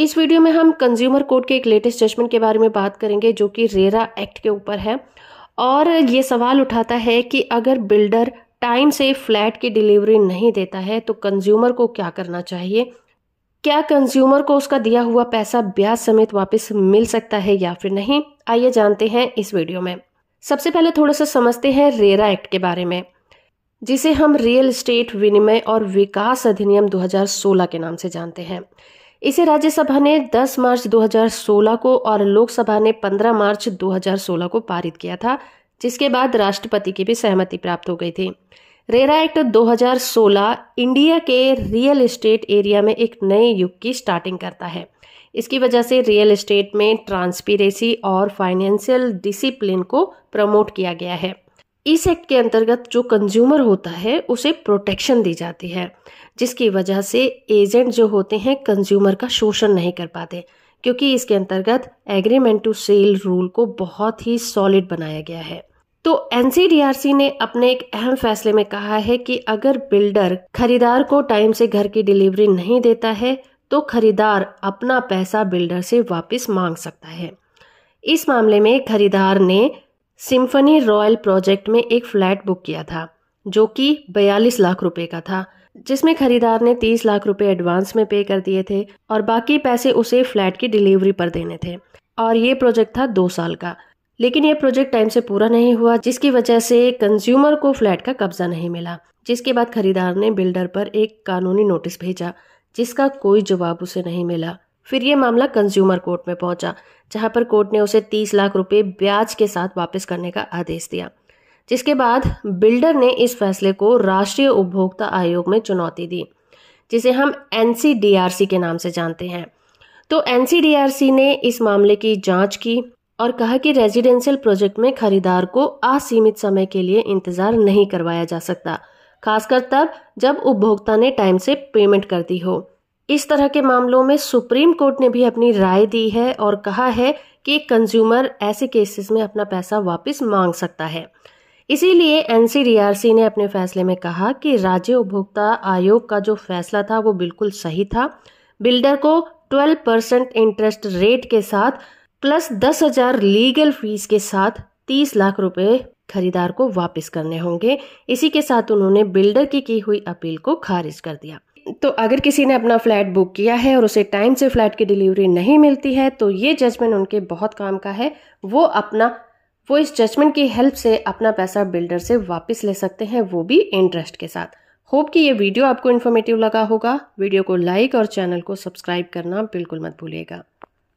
इस वीडियो में हम कंज्यूमर कोर्ट के एक लेटेस्ट जजमेंट के बारे में बात करेंगे जो कि रेरा एक्ट के ऊपर है और ये सवाल उठाता है कि अगर बिल्डर टाइम से फ्लैट की डिलीवरी नहीं देता है तो कंज्यूमर को क्या करना चाहिए क्या कंज्यूमर को उसका दिया हुआ पैसा ब्याज समेत वापस मिल सकता है या फिर नहीं आइए जानते हैं इस वीडियो में सबसे पहले थोड़ा सा समझते हैं रेरा एक्ट के बारे में जिसे हम रियल स्टेट विनिमय और विकास अधिनियम 2016 के नाम से जानते हैं इसे राज्यसभा ने 10 मार्च 2016 को और लोकसभा ने 15 मार्च 2016 को पारित किया था जिसके बाद राष्ट्रपति की भी सहमति प्राप्त हो गई थी रेरा एक्ट 2016 इंडिया के रियल एस्टेट एरिया में एक नए युग की स्टार्टिंग करता है इसकी वजह से रियल एस्टेट में ट्रांसपेरेंसी और फाइनेंशियल डिसिप्लिन को प्रमोट किया गया है इस एक्ट के अंतर्गत जो कंज्यूमर होता है उसे प्रोटेक्शन दी जाती है जिसकी वजह से एजेंट जो होते हैं कंज्यूमर का शोषण नहीं कर पाते क्योंकि इसके अंतर्गत एग्रीमेंट टू सेल रूल को बहुत ही सॉलिड बनाया गया है तो एनसीडीआरसी ने अपने एक अहम फैसले में कहा है कि अगर बिल्डर खरीदार को टाइम से घर की डिलीवरी नहीं देता है तो खरीदार अपना पैसा बिल्डर से वापस मांग सकता है इस मामले में खरीदार ने सिम्फनी रॉयल प्रोजेक्ट में एक फ्लैट बुक किया था जो कि बयालीस लाख रुपए का था जिसमें खरीदार ने तीस लाख रुपए एडवांस में पे कर दिए थे और बाकी पैसे उसे फ्लैट की डिलीवरी पर देने थे और ये प्रोजेक्ट था दो साल का लेकिन ये प्रोजेक्ट टाइम से पूरा नहीं हुआ जिसकी वजह से कंज्यूमर को फ्लैट का कब्जा नहीं मिला जिसके बाद खरीदार ने बिल्डर पर एक कानूनी नोटिस भेजा जिसका कोई जवाब उसे नहीं मिला फिर ये मामला कंज्यूमर कोर्ट में पहुंचा जहां पर कोर्ट ने उसे 30 लाख रुपए ब्याज के साथ वापस करने का आदेश दिया जिसके बाद बिल्डर ने इस फैसले को राष्ट्रीय उपभोक्ता आयोग में चुनौती दी जिसे हम एन के नाम से जानते हैं तो एन ने इस मामले की जांच की और कहा कि रेजिडेंशियल प्रोजेक्ट में खरीदार को असीमित समय के लिए इंतजार नहीं करवाया जा सकता खासकर तब जब उपभोक्ता ने टाइम से पेमेंट कर दी हो इस तरह के मामलों में सुप्रीम कोर्ट ने भी अपनी राय दी है और कहा है कि कंज्यूमर ऐसे केसेस में अपना पैसा वापस मांग सकता है इसीलिए एनसीडीआरसी ने अपने फैसले में कहा कि राज्य उपभोक्ता आयोग का जो फैसला था वो बिल्कुल सही था बिल्डर को 12 परसेंट इंटरेस्ट रेट के साथ प्लस दस हजार लीगल फीस के साथ तीस लाख रुपए खरीदार को वापस करने होंगे इसी के साथ उन्होंने बिल्डर की की हुई अपील को खारिज कर दिया तो अगर किसी ने अपना फ्लैट बुक किया है और उसे टाइम से फ्लैट की डिलीवरी नहीं मिलती है तो ये जजमेंट उनके बहुत काम का है वो अपना वो इस जजमेंट की हेल्प से अपना पैसा बिल्डर से वापस ले सकते हैं वो भी इंटरेस्ट के साथ होप कि ये वीडियो आपको इन्फॉर्मेटिव लगा होगा वीडियो को लाइक और चैनल को सब्सक्राइब करना बिल्कुल मत भूलिएगा